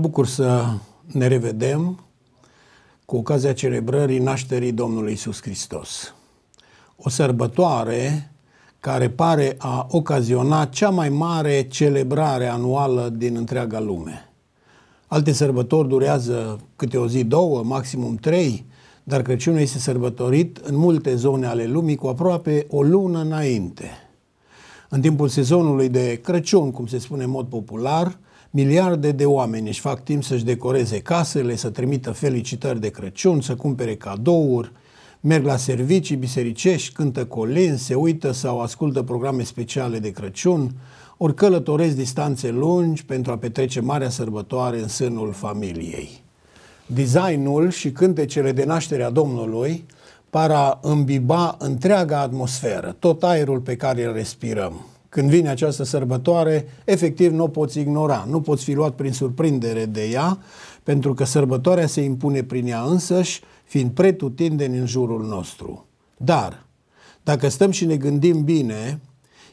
Mă bucur să ne revedem cu ocazia celebrării nașterii Domnului Isus Hristos. O sărbătoare care pare a ocaziona cea mai mare celebrare anuală din întreaga lume. Alte sărbători durează câte o zi, două, maximum trei, dar Crăciunul este sărbătorit în multe zone ale lumii cu aproape o lună înainte. În timpul sezonului de Crăciun, cum se spune în mod popular, Miliarde de oameni își fac timp să-și decoreze casele, să trimită felicitări de Crăciun, să cumpere cadouri, merg la servicii bisericești, cântă colin, se uită sau ascultă programe speciale de Crăciun, ori călătoresc distanțe lungi pentru a petrece marea sărbătoare în sânul familiei. Designul și cântecele de naștere a Domnului par a îmbiba întreaga atmosferă, tot aerul pe care îl respirăm când vine această sărbătoare, efectiv nu o poți ignora, nu poți fi luat prin surprindere de ea, pentru că sărbătoarea se impune prin ea însăși, fiind pretutindeni în jurul nostru. Dar, dacă stăm și ne gândim bine,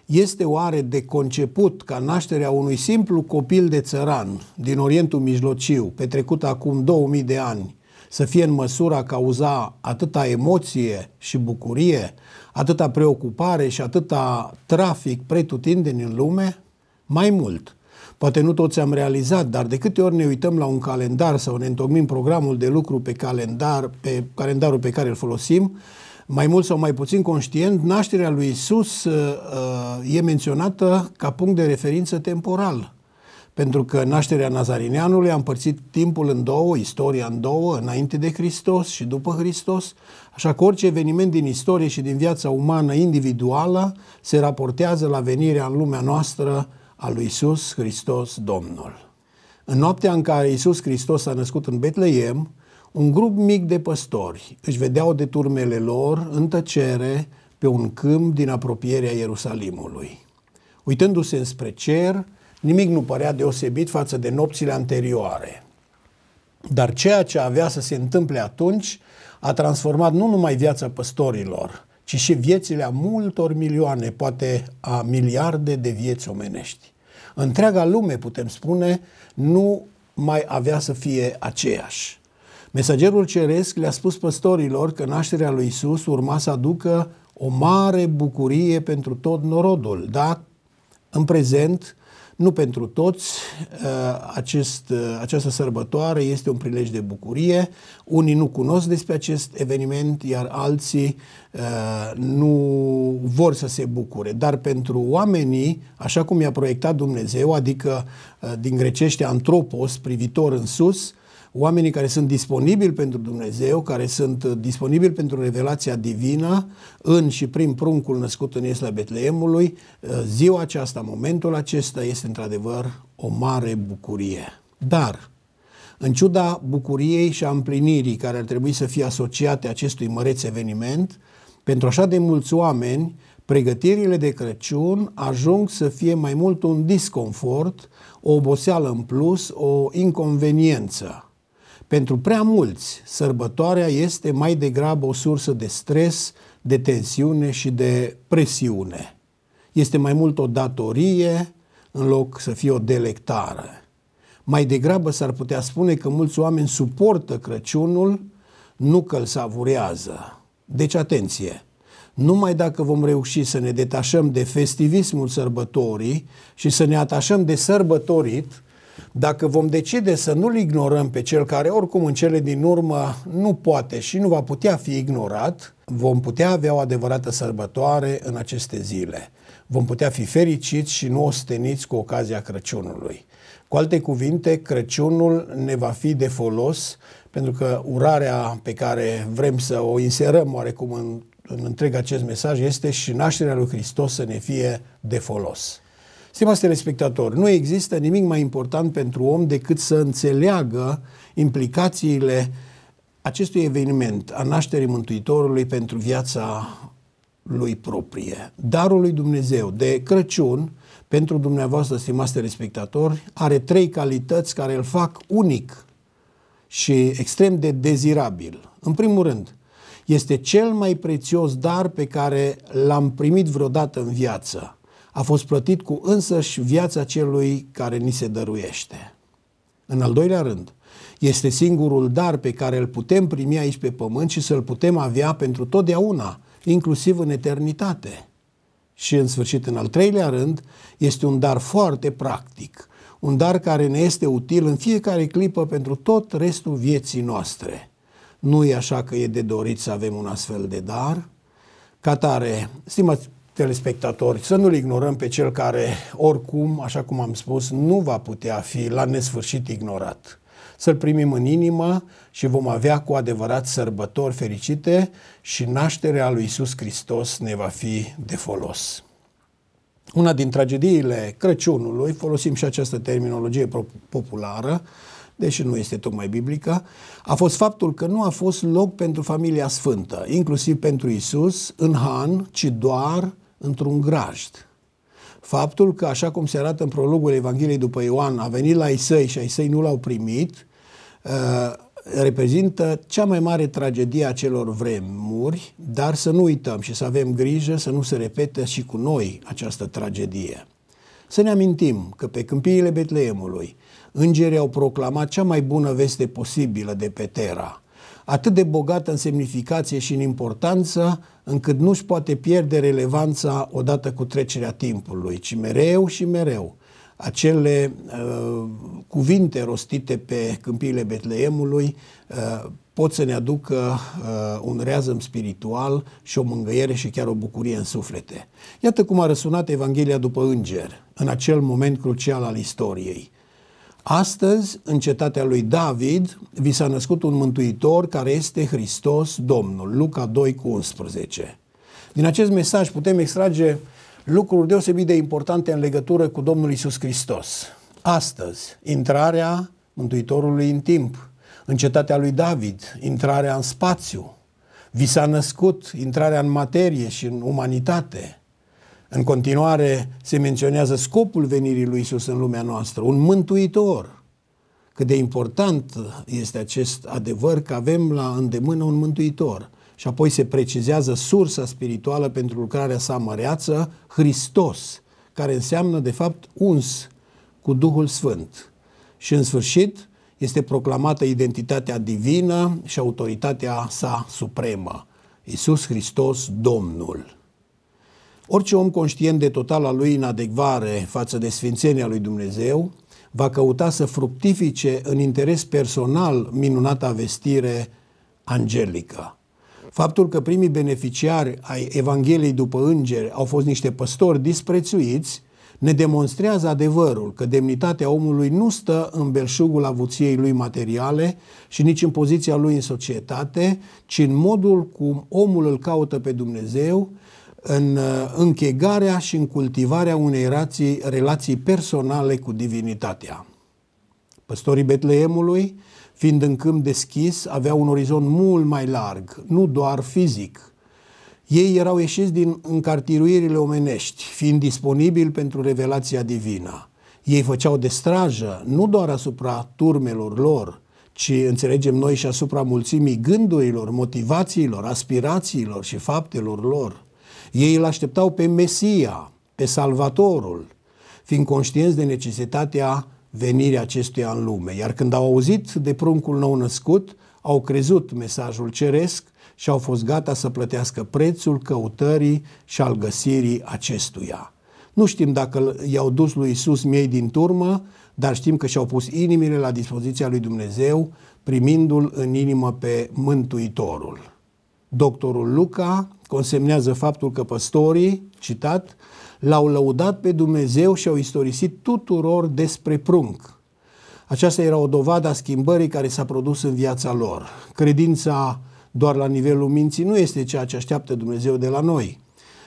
este oare de conceput ca nașterea unui simplu copil de țăran din Orientul Mijlociu, petrecut acum 2000 de ani, să fie în măsura a cauza atâta emoție și bucurie, atâta preocupare și atâta trafic pretutindeni în lume? Mai mult. Poate nu toți am realizat, dar de câte ori ne uităm la un calendar sau ne întocmim programul de lucru pe, calendar, pe calendarul pe care îl folosim, mai mult sau mai puțin conștient, nașterea lui Isus uh, uh, e menționată ca punct de referință temporal. Pentru că nașterea Nazarineanului a împărțit timpul în două, istoria în două, înainte de Hristos și după Hristos, așa că orice eveniment din istorie și din viața umană individuală se raportează la venirea în lumea noastră a lui Isus Hristos Domnul. În noaptea în care Isus Hristos a născut în Betleem, un grup mic de păstori își vedeau de turmele lor în tăcere pe un câmp din apropierea Ierusalimului. Uitându-se înspre cer, Nimic nu părea deosebit față de nopțile anterioare. Dar ceea ce avea să se întâmple atunci a transformat nu numai viața păstorilor, ci și viețile a multor milioane, poate a miliarde de vieți omenești. Întreaga lume, putem spune, nu mai avea să fie aceeași. Mesagerul ceresc le-a spus păstorilor că nașterea lui Isus urma să aducă o mare bucurie pentru tot norodul, dar în prezent nu pentru toți, uh, acest, uh, această sărbătoare este un prilej de bucurie. Unii nu cunosc despre acest eveniment, iar alții uh, nu vor să se bucure. Dar pentru oamenii, așa cum i-a proiectat Dumnezeu, adică din grecește antropos, privitor în sus, oamenii care sunt disponibili pentru Dumnezeu, care sunt uh, disponibili pentru revelația divină în și prin pruncul născut în Iesla Betleemului, uh, ziua aceasta, momentul acesta este într-adevăr o mare bucurie. Dar, în ciuda bucuriei și a împlinirii care ar trebui să fie asociate acestui măreț eveniment, pentru așa de mulți oameni, pregătirile de Crăciun ajung să fie mai mult un disconfort, o oboseală în plus, o inconveniență. Pentru prea mulți, sărbătoarea este mai degrabă o sursă de stres, de tensiune și de presiune. Este mai mult o datorie în loc să fie o delectare. Mai degrabă s-ar putea spune că mulți oameni suportă Crăciunul, nu că îl savurează. Deci atenție! Numai dacă vom reuși să ne detașăm de festivismul sărbătorii și să ne atașăm de sărbătorit, dacă vom decide să nu-l ignorăm pe cel care oricum în cele din urmă nu poate și nu va putea fi ignorat, vom putea avea o adevărată sărbătoare în aceste zile. Vom putea fi fericiți și nu osteniți cu ocazia Crăciunului. Cu alte cuvinte, Crăciunul ne va fi de folos pentru că urarea pe care vrem să o inserăm oarecum în, în întreg acest mesaj este și nașterea lui Hristos să ne fie de folos. Stimați telespectatori, nu există nimic mai important pentru om decât să înțeleagă implicațiile acestui eveniment a nașterii Mântuitorului pentru viața lui proprie. Darul lui Dumnezeu de Crăciun pentru dumneavoastră, stimați telespectatori, are trei calități care îl fac unic și extrem de dezirabil. În primul rând, este cel mai prețios dar pe care l-am primit vreodată în viață a fost plătit cu însăși viața celui care ni se dăruiește. În al doilea rând, este singurul dar pe care îl putem primi aici pe pământ și să-l putem avea pentru totdeauna, inclusiv în eternitate. Și în sfârșit, în al treilea rând, este un dar foarte practic, un dar care ne este util în fiecare clipă pentru tot restul vieții noastre. Nu e așa că e de dorit să avem un astfel de dar? Ca tare, stimați telespectatori, să nu-l ignorăm pe cel care, oricum, așa cum am spus, nu va putea fi la nesfârșit ignorat. Să-l primim în inimă și vom avea cu adevărat sărbători fericite și nașterea lui Isus Hristos ne va fi de folos. Una din tragediile Crăciunului, folosim și această terminologie populară, deși nu este tocmai biblică, a fost faptul că nu a fost loc pentru familia sfântă, inclusiv pentru Isus, în Han, ci doar într-un grajd. Faptul că, așa cum se arată în prologul Evangheliei după Ioan, a venit la Isai și Isai nu l-au primit, uh, reprezintă cea mai mare tragedie a celor vremuri, dar să nu uităm și să avem grijă să nu se repete și cu noi această tragedie. Să ne amintim că pe câmpiile Betleemului îngerii au proclamat cea mai bună veste posibilă de pe Terra – atât de bogată în semnificație și în importanță, încât nu-și poate pierde relevanța odată cu trecerea timpului, ci mereu și mereu acele uh, cuvinte rostite pe câmpiile Betleemului uh, pot să ne aducă uh, un reazăm spiritual și o mângâiere și chiar o bucurie în suflete. Iată cum a răsunat Evanghelia după Înger în acel moment crucial al istoriei. Astăzi, în cetatea lui David, vi s-a născut un mântuitor care este Hristos Domnul, Luca 2 cu 11. Din acest mesaj putem extrage lucruri deosebit de importante în legătură cu Domnul Isus Hristos. Astăzi, intrarea Mântuitorului în timp, în cetatea lui David, intrarea în spațiu, vi s-a născut intrarea în materie și în umanitate, în continuare se menționează scopul venirii lui Isus în lumea noastră, un mântuitor. Cât de important este acest adevăr că avem la îndemână un mântuitor. Și apoi se precizează sursa spirituală pentru lucrarea sa măreață, Hristos, care înseamnă de fapt uns cu Duhul Sfânt. Și în sfârșit este proclamată identitatea divină și autoritatea sa supremă. Isus Hristos, Domnul. Orice om conștient de totala lui inadecvare față de sfințenia lui Dumnezeu va căuta să fructifice în interes personal minunata vestire angelică. Faptul că primii beneficiari ai Evangheliei după îngeri au fost niște păstori disprețuiți ne demonstrează adevărul că demnitatea omului nu stă în belșugul avuției lui materiale și nici în poziția lui în societate, ci în modul cum omul îl caută pe Dumnezeu în uh, închegarea și în cultivarea unei rații, relații personale cu divinitatea. Păstorii Betleemului, fiind în câmp deschis, aveau un orizont mult mai larg, nu doar fizic. Ei erau ieșiți din încartiruirile omenești, fiind disponibili pentru revelația divină. Ei făceau de strajă nu doar asupra turmelor lor, ci înțelegem noi și asupra mulțimii gândurilor, motivațiilor, aspirațiilor și faptelor lor. Ei îl așteptau pe Mesia, pe Salvatorul, fiind conștienți de necesitatea venirii acestuia în lume. Iar când au auzit de pruncul nou născut, au crezut mesajul ceresc și au fost gata să plătească prețul căutării și al găsirii acestuia. Nu știm dacă i-au dus lui Isus miei din turmă, dar știm că și-au pus inimile la dispoziția lui Dumnezeu, primindu-l în inimă pe Mântuitorul. Doctorul Luca consemnează faptul că păstorii, citat, l-au lăudat pe Dumnezeu și au istorisit tuturor despre prunc. Aceasta era o dovadă a schimbării care s-a produs în viața lor. Credința doar la nivelul minții nu este ceea ce așteaptă Dumnezeu de la noi.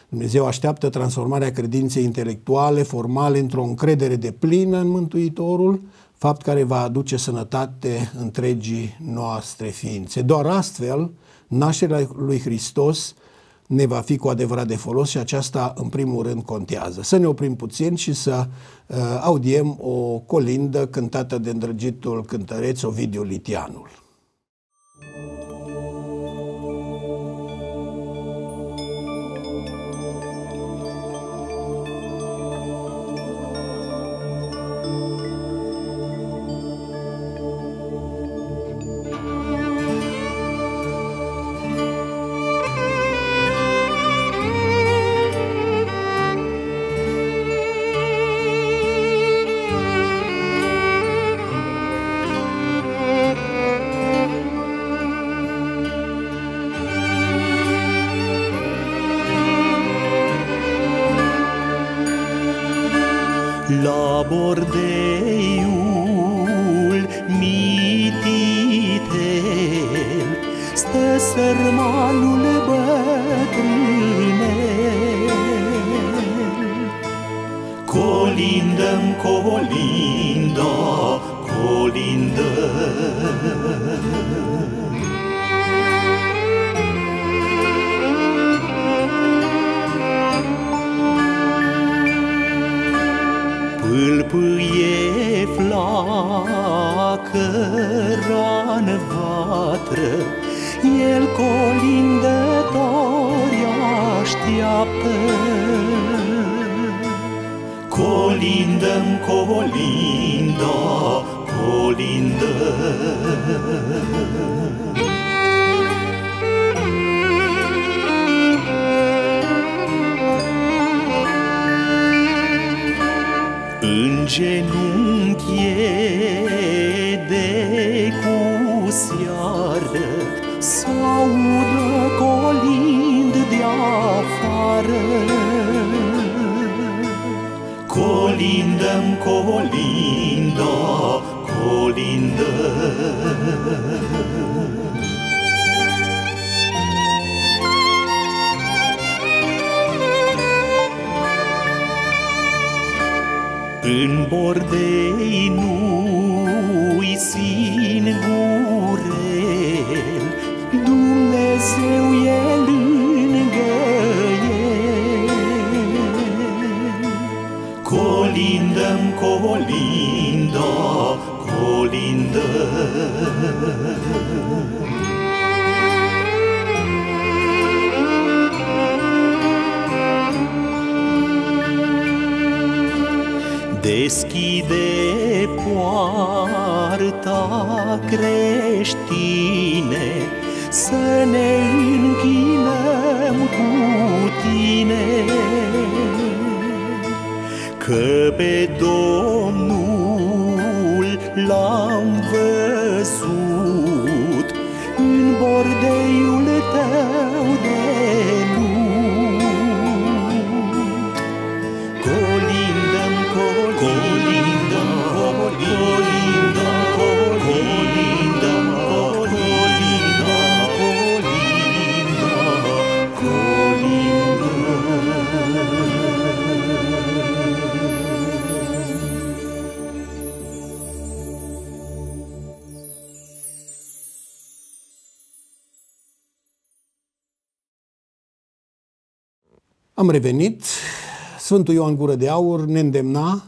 Dumnezeu așteaptă transformarea credinței intelectuale, formale, într-o încredere de plină în Mântuitorul, fapt care va aduce sănătate întregii noastre ființe. Doar astfel, nașterea lui Hristos ne va fi cu adevărat de folos și aceasta în primul rând contează. Să ne oprim puțin și să uh, audiem o colindă cântată de îndrăgitul cântăreț Ovidiu Litianul. Să audă colind de afară Colindăm, colindă, colindă. În bordei nu-i singur colindă. Deschide poarta creștină, Am revenit, Sfântul Ioan Gură de Aur ne îndemna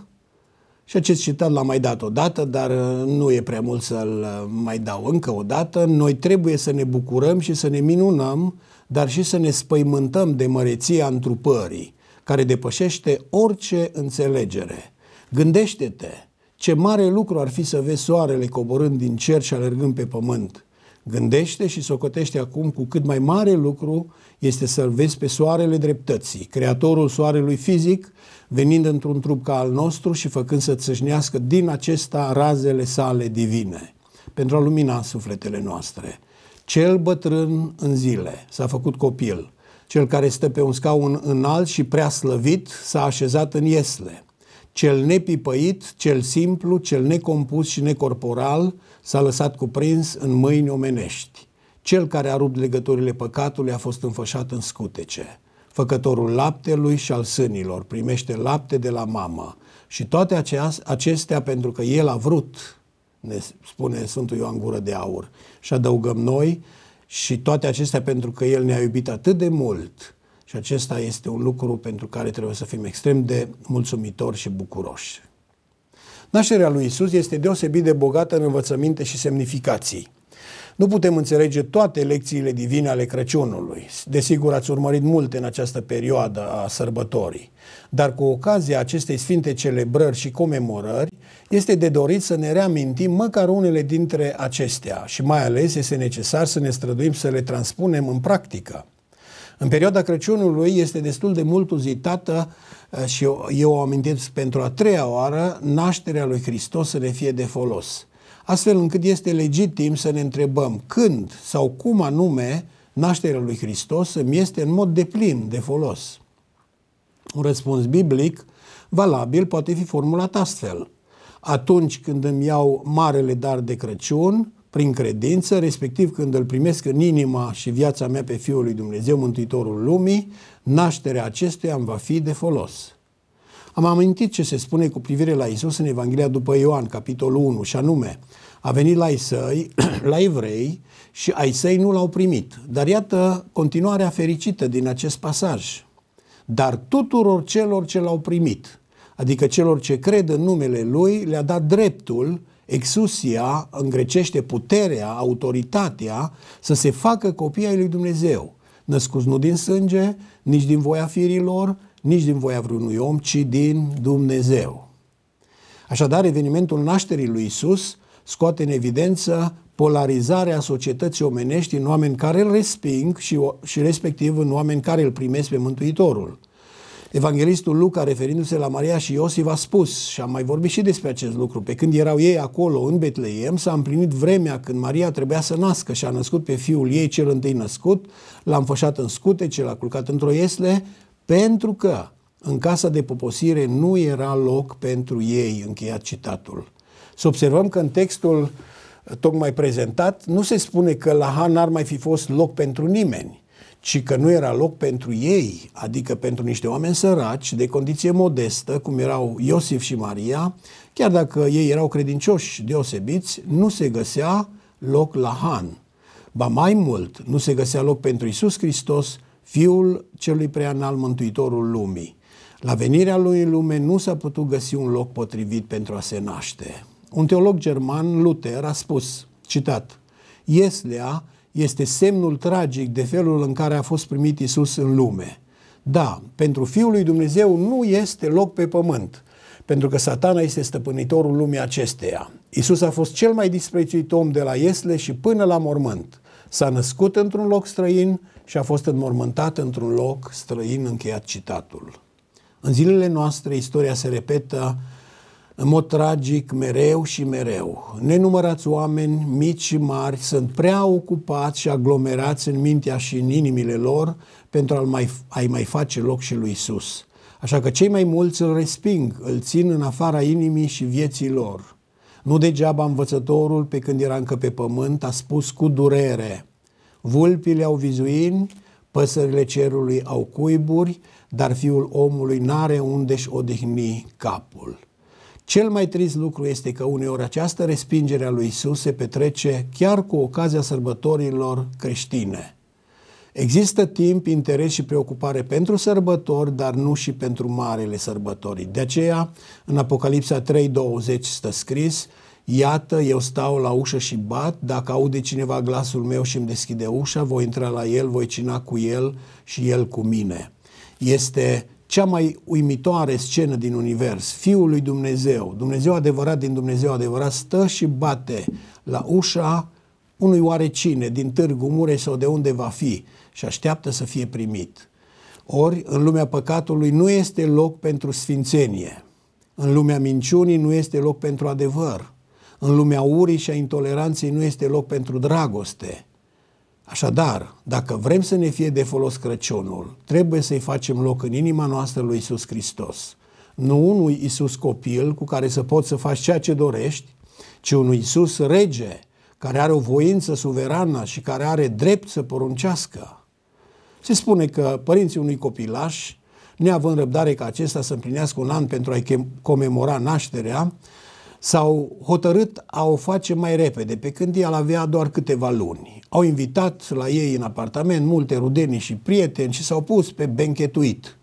și acest citat l-am mai dat odată, dar uh, nu e prea mult să-l uh, mai dau încă o dată. Noi trebuie să ne bucurăm și să ne minunăm, dar și să ne spăimântăm de măreția întrupării, care depășește orice înțelegere. Gândește-te ce mare lucru ar fi să vezi soarele coborând din cer și alergând pe pământ – Gândește și socotește acum cu cât mai mare lucru este să-L vezi pe soarele dreptății, creatorul soarelui fizic, venind într-un trup ca al nostru și făcând să țâșnească din acesta razele sale divine, pentru a lumina sufletele noastre. Cel bătrân în zile s-a făcut copil, cel care stă pe un scaun înalt și prea slăvit s-a așezat în iesle – cel nepipăit, cel simplu, cel necompus și necorporal s-a lăsat cuprins în mâini omenești. Cel care a rupt legăturile păcatului a fost înfășat în scutece. Făcătorul laptelui și al sânilor primește lapte de la mamă și toate acestea pentru că el a vrut, ne spune Sfântul Ioan Gură de Aur. Și adăugăm noi, și toate acestea pentru că el ne-a iubit atât de mult și acesta este un lucru pentru care trebuie să fim extrem de mulțumitori și bucuroși. Nașterea lui Isus este deosebit de bogată în învățăminte și semnificații. Nu putem înțelege toate lecțiile divine ale Crăciunului. Desigur, ați urmărit multe în această perioadă a sărbătorii. Dar cu ocazia acestei sfinte celebrări și comemorări, este de dorit să ne reamintim măcar unele dintre acestea și mai ales este necesar să ne străduim să le transpunem în practică. În perioada Crăciunului este destul de mult uzitată uh, și eu, o amintesc pentru a treia oară, nașterea lui Hristos să ne fie de folos. Astfel încât este legitim să ne întrebăm când sau cum anume nașterea lui Hristos îmi este în mod deplin de folos. Un răspuns biblic valabil poate fi formulat astfel. Atunci când îmi iau marele dar de Crăciun, prin credință, respectiv când îl primesc în inima și viața mea pe Fiul lui Dumnezeu, Mântuitorul Lumii, nașterea acestuia îmi va fi de folos. Am amintit ce se spune cu privire la Isus în Evanghelia după Ioan, capitolul 1, și anume, a venit la Isai, la evrei, și ai săi nu l-au primit. Dar iată continuarea fericită din acest pasaj. Dar tuturor celor ce l-au primit, adică celor ce cred în numele Lui, le-a dat dreptul exusia, în grecește puterea, autoritatea, să se facă copii ai lui Dumnezeu, născuți nu din sânge, nici din voia firilor, nici din voia vreunui om, ci din Dumnezeu. Așadar, evenimentul nașterii lui Isus scoate în evidență polarizarea societății omenești în oameni care îl resping și, și respectiv în oameni care îl primesc pe Mântuitorul – Evanghelistul Luca, referindu-se la Maria și Iosif, a spus, și am mai vorbit și despre acest lucru, pe când erau ei acolo, în Betleem, s-a împlinit vremea când Maria trebuia să nască și a născut pe fiul ei cel întâi născut, l-a înfășat în scutece, l-a culcat într-o iesle, pentru că în casa de poposire nu era loc pentru ei, încheiat citatul. Să observăm că în textul tocmai prezentat nu se spune că la Han n-ar mai fi fost loc pentru nimeni ci că nu era loc pentru ei, adică pentru niște oameni săraci, de condiție modestă, cum erau Iosif și Maria, chiar dacă ei erau credincioși deosebiți, nu se găsea loc la Han. Ba mai mult, nu se găsea loc pentru Isus Hristos, Fiul celui preanal Mântuitorul lumii. La venirea lui în lume nu s-a putut găsi un loc potrivit pentru a se naște. Un teolog german, Luther, a spus, citat, Ieslea este semnul tragic de felul în care a fost primit Isus în lume. Da, pentru Fiul lui Dumnezeu nu este loc pe pământ, pentru că satana este stăpânitorul lumii acesteia. Isus a fost cel mai disprețuit om de la Iesle și până la mormânt. S-a născut într-un loc străin și a fost înmormântat într-un loc străin, încheiat citatul. În zilele noastre, istoria se repetă în mod tragic, mereu și mereu. Nenumărați oameni, mici și mari, sunt prea ocupați și aglomerați în mintea și în inimile lor pentru a-i mai, a mai face loc și lui Isus. Așa că cei mai mulți îl resping, îl țin în afara inimii și vieții lor. Nu degeaba învățătorul, pe când era încă pe pământ, a spus cu durere, Vulpile au vizuini, păsările cerului au cuiburi, dar fiul omului n-are unde-și odihni capul. Cel mai trist lucru este că uneori această respingere a lui Isus se petrece chiar cu ocazia sărbătorilor creștine. Există timp, interes și preocupare pentru sărbători, dar nu și pentru marele sărbători. De aceea, în Apocalipsa 3:20 stă scris: Iată, eu stau la ușă și bat, dacă aude cineva glasul meu și îmi deschide ușa, voi intra la el, voi cina cu el și el cu mine. Este cea mai uimitoare scenă din univers. Fiul lui Dumnezeu, Dumnezeu adevărat din Dumnezeu adevărat, stă și bate la ușa unui oarecine din Târgu Mureș sau de unde va fi și așteaptă să fie primit. Ori, în lumea păcatului nu este loc pentru sfințenie. În lumea minciunii nu este loc pentru adevăr. În lumea urii și a intoleranței nu este loc pentru dragoste. Așadar, dacă vrem să ne fie de folos Crăciunul, trebuie să-i facem loc în inima noastră lui Isus Hristos. Nu unui Isus copil cu care să poți să faci ceea ce dorești, ci unui Isus rege, care are o voință suverană și care are drept să poruncească. Se spune că părinții unui copilaș, neavând răbdare ca acesta să împlinească un an pentru a-i comemora nașterea, s-au hotărât a o face mai repede, pe când el avea doar câteva luni. Au invitat la ei în apartament multe rudeni și prieteni și s-au pus pe benchetuit.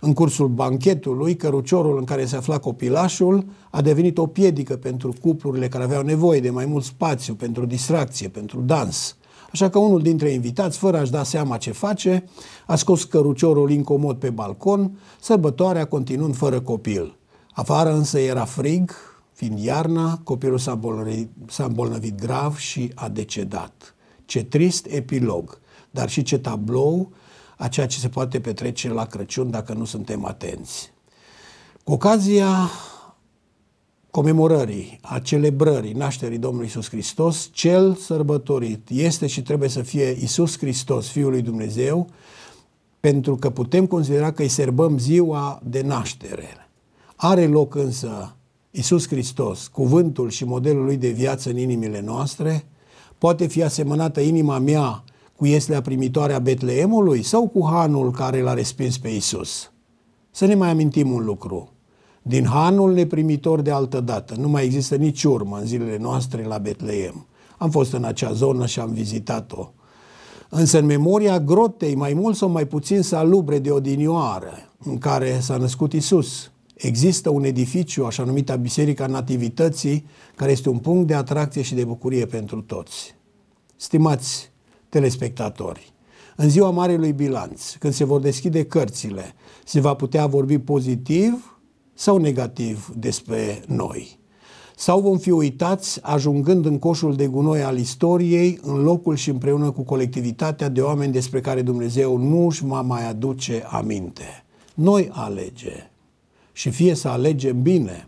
În cursul banchetului, căruciorul în care se afla copilașul a devenit o piedică pentru cuplurile care aveau nevoie de mai mult spațiu, pentru distracție, pentru dans. Așa că unul dintre invitați, fără a-și da seama ce face, a scos căruciorul incomod pe balcon, sărbătoarea continuând fără copil. Afară însă era frig, fiind iarna, copilul s-a s-a îmbolnăvit grav și a decedat. Ce trist epilog, dar și ce tablou a ceea ce se poate petrece la Crăciun dacă nu suntem atenți. Cu ocazia comemorării, a celebrării nașterii Domnului Isus Hristos, cel sărbătorit este și trebuie să fie Isus Hristos, Fiul lui Dumnezeu, pentru că putem considera că îi serbăm ziua de naștere. Are loc însă Isus Hristos, cuvântul și modelul lui de viață în inimile noastre, Poate fi asemănată inima mea cu ieslea primitoare a Betleemului sau cu hanul care l-a respins pe Isus. Să ne mai amintim un lucru. Din hanul neprimitor de altă dată nu mai există nici urmă în zilele noastre la Betleem. Am fost în acea zonă și am vizitat-o. Însă în memoria grotei, mai mult sau mai puțin salubre de odinioară, în care s-a născut Isus, Există un edificiu, așa numită Biserica Nativității, care este un punct de atracție și de bucurie pentru toți. Stimați telespectatori, în ziua Marelui Bilanț, când se vor deschide cărțile, se va putea vorbi pozitiv sau negativ despre noi. Sau vom fi uitați ajungând în coșul de gunoi al istoriei, în locul și împreună cu colectivitatea de oameni despre care Dumnezeu nu își va mai aduce aminte. Noi alege și fie să alegem bine.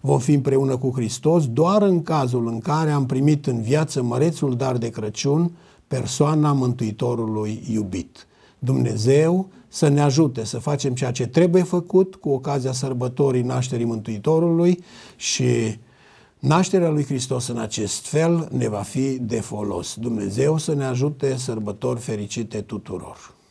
Vom fi împreună cu Hristos doar în cazul în care am primit în viață mărețul dar de Crăciun, persoana Mântuitorului iubit. Dumnezeu să ne ajute să facem ceea ce trebuie făcut cu ocazia sărbătorii nașterii Mântuitorului și Nașterea lui Hristos în acest fel ne va fi de folos. Dumnezeu să ne ajute sărbători fericite tuturor!